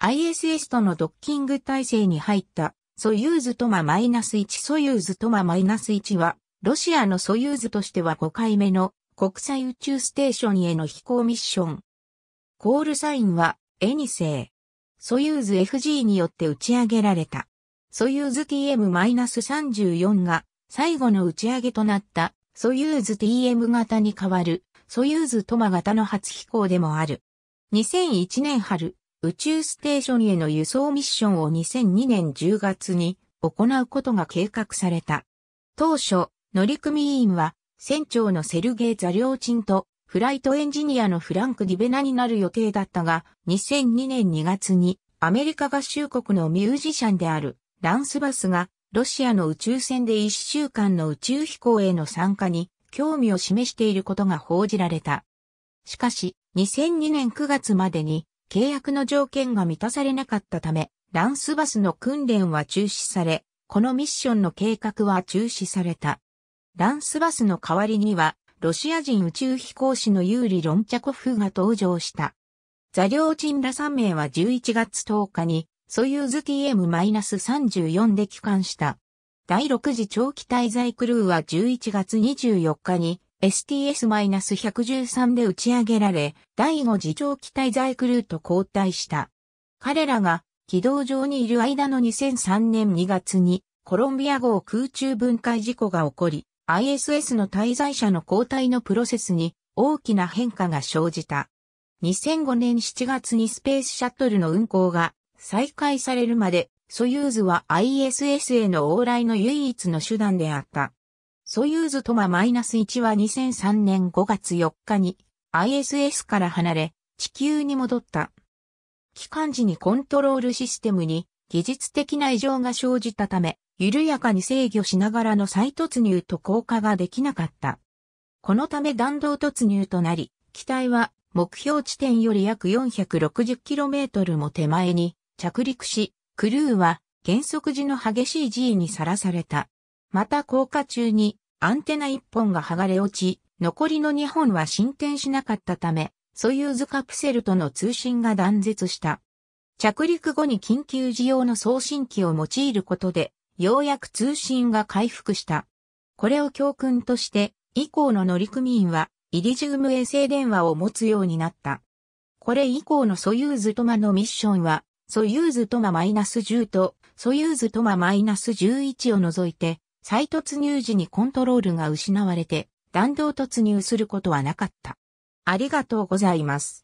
ISS とのドッキング体制に入ったソユーズトマ -1 ソユーズトマ -1 は、ロシアのソユーズとしては5回目の国際宇宙ステーションへの飛行ミッション。コールサインは、エニセイ。ソユーズ FG によって打ち上げられた。ソユーズ TM-34 が最後の打ち上げとなったソユーズ TM 型に代わるソユーズトマ型の初飛行でもある。2001年春、宇宙ステーションへの輸送ミッションを2002年10月に行うことが計画された。当初、乗組員は船長のセルゲイ・ザリョーチンとフライトエンジニアのフランク・ディベナになる予定だったが、2002年2月にアメリカ合衆国のミュージシャンであるランスバスがロシアの宇宙船で1週間の宇宙飛行への参加に興味を示していることが報じられた。しかし、2002年9月までに契約の条件が満たされなかったため、ランスバスの訓練は中止され、このミッションの計画は中止された。ランスバスの代わりには、ロシア人宇宙飛行士のユーリ・ロンチャコフが登場した。座領人ら3名は11月10日に、ソユーズ TM-34 で帰還した。第6次長期滞在クルーは11月24日に、STS-113 で打ち上げられ、第5次長期滞在クルーと交代した。彼らが軌道上にいる間の2003年2月にコロンビア号空中分解事故が起こり、ISS の滞在者の交代のプロセスに大きな変化が生じた。2005年7月にスペースシャトルの運行が再開されるまで、ソユーズは ISS への往来の唯一の手段であった。ソユーズトマ -1 は2003年5月4日に ISS から離れ地球に戻った。帰還時にコントロールシステムに技術的な異常が生じたため、緩やかに制御しながらの再突入と降下ができなかった。このため弾道突入となり、機体は目標地点より約 460km も手前に着陸し、クルーは減速時の激しい G にさらされた。また降下中にアンテナ1本が剥がれ落ち、残りの2本は進展しなかったため、ソユーズカプセルとの通信が断絶した。着陸後に緊急時用の送信機を用いることで、ようやく通信が回復した。これを教訓として、以降の乗組員は、イリジウム衛星電話を持つようになった。これ以降のソユーズトマのミッションは、ソユーズトマ -10 とソユーズトマ -11 を除いて、再突入時にコントロールが失われて弾道突入することはなかった。ありがとうございます。